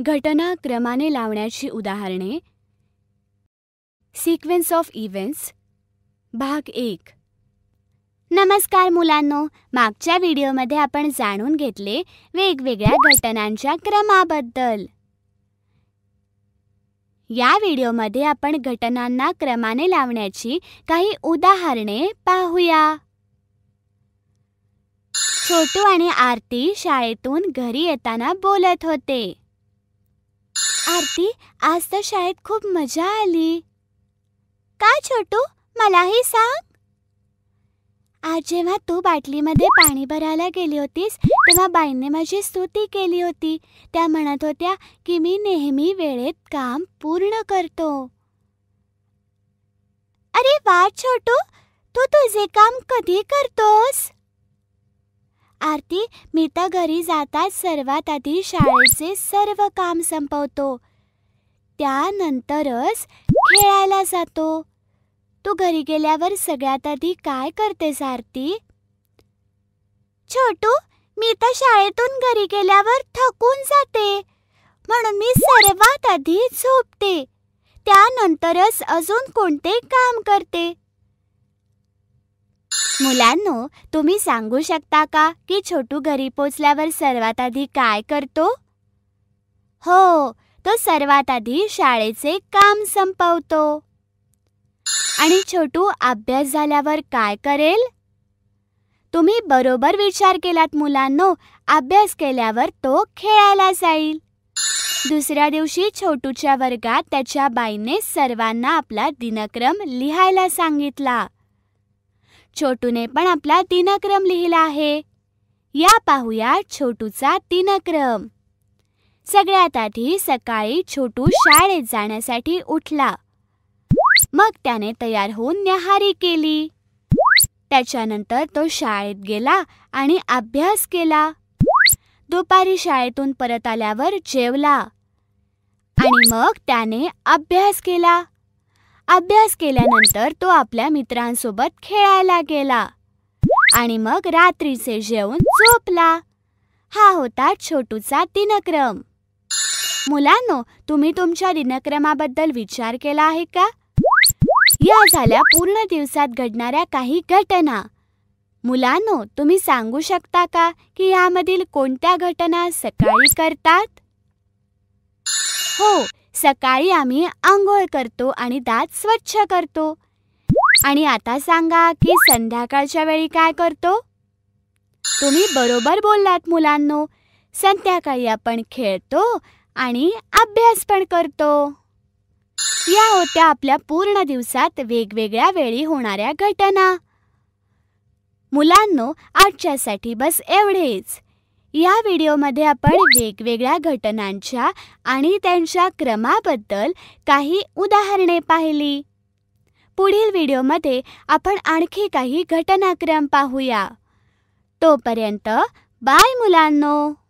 घटना क्रमाने लावण्याची उदाहरणे सिक्वेन्स ऑफ इव्हेंट्स भाग एक नमस्कार मुलांनो मागच्या व्हिडिओमध्ये आपण जाणून घेतले वेगवेगळ्या घटनांच्या क्रमाबद्दल या व्हिडिओमध्ये आपण घटनांना क्रमाने लावण्याची काही उदाहरणे पाहूया छोटू आणि आरती शाळेतून घरी येताना बोलत होते आरती आज तर शाळेत खूप मजा आली का छोटू मलाही सांग आज जेव्हा तू बाटलीमध्ये पाणी भरायला गेली होतीस तेव्हा बाईने माझी स्तुती केली होती त्या म्हणत होत्या की मी नेहमी वेळेत काम पूर्ण करतो अरे वा छोटू तू तुझे काम कधी करतोस आरती मी तर घरी जाताच सर्वात आधी शाळेचे सर्व काम संपवतो त्यानंतरच खेळायला जातो तू घरी गेल्यावर सगळ्यात आधी काय करतेस आरती छोटू मी तर शाळेतून घरी गेल्यावर थकून जाते म्हणून मी सर्वात आधी झोपते त्यानंतरच अजून कोणते काम करते मुलांनो तुम्ही सांगू शकता का की छोटू घरी पोचल्यावर सर्वात आधी काय करतो हो तो सर्वात आधी शाळेचे काम संपवतो आणि छोटू अभ्यास झाल्यावर काय करेल तुम्ही बरोबर विचार केलात मुलांनो अभ्यास केल्यावर तो खेळायला जाईल दुसऱ्या दिवशी छोटूच्या वर्गात त्याच्या बाईने सर्वांना आपला दिनक्रम लिहायला सांगितला छोटूने पण आपला दिनक्रम लिहिला आहे या पाहूया छोटूचा दिनक्रम सगळ्यात आधी सकाळी छोटू शाळेत जाण्यासाठी उठला मग त्याने तयार होऊन न्याहारी केली त्याच्यानंतर तो शाळेत गेला आणि अभ्यास केला दुपारी शाळेतून परत आल्यावर जेवला आणि मग त्याने अभ्यास केला अभ्यास केल्यानंतर तो आपल्या मित्रांसोबत खेळायला गेला आणि मग रात्रीचे जेवण झोपला हा होता छोटूचा दिनक्रम मुलांनो तुम्ही तुमच्या दिनक्रमाबद्दल विचार केला आहे का या झाल्या पूर्ण दिवसात घडणाऱ्या काही घटना मुलांनो तुम्ही सांगू शकता का की यामधील कोणत्या घटना सकाळी करतात हो सकाळी आम्ही आंघोळ करतो आणि दात स्वच्छ करतो आणि आता सांगा की संध्याकाळच्या वेळी काय करतो तुम्ही बरोबर बोललात मुलांनो संध्याकाळी आपण खेळतो आणि अभ्यास पण करतो या होत्या आपल्या पूर्ण दिवसात वेगवेगळ्या वेळी होणाऱ्या घटना मुलांनो आजच्यासाठी बस एवढेच या व्हिडिओमध्ये आपण वेगवेगळ्या घटनांच्या आणि त्यांच्या क्रमाबद्दल काही उदाहरणे पाहिली पुढील व्हिडिओमध्ये आपण आणखी काही घटनाक्रम पाहूया तोपर्यंत बाय मुलांनो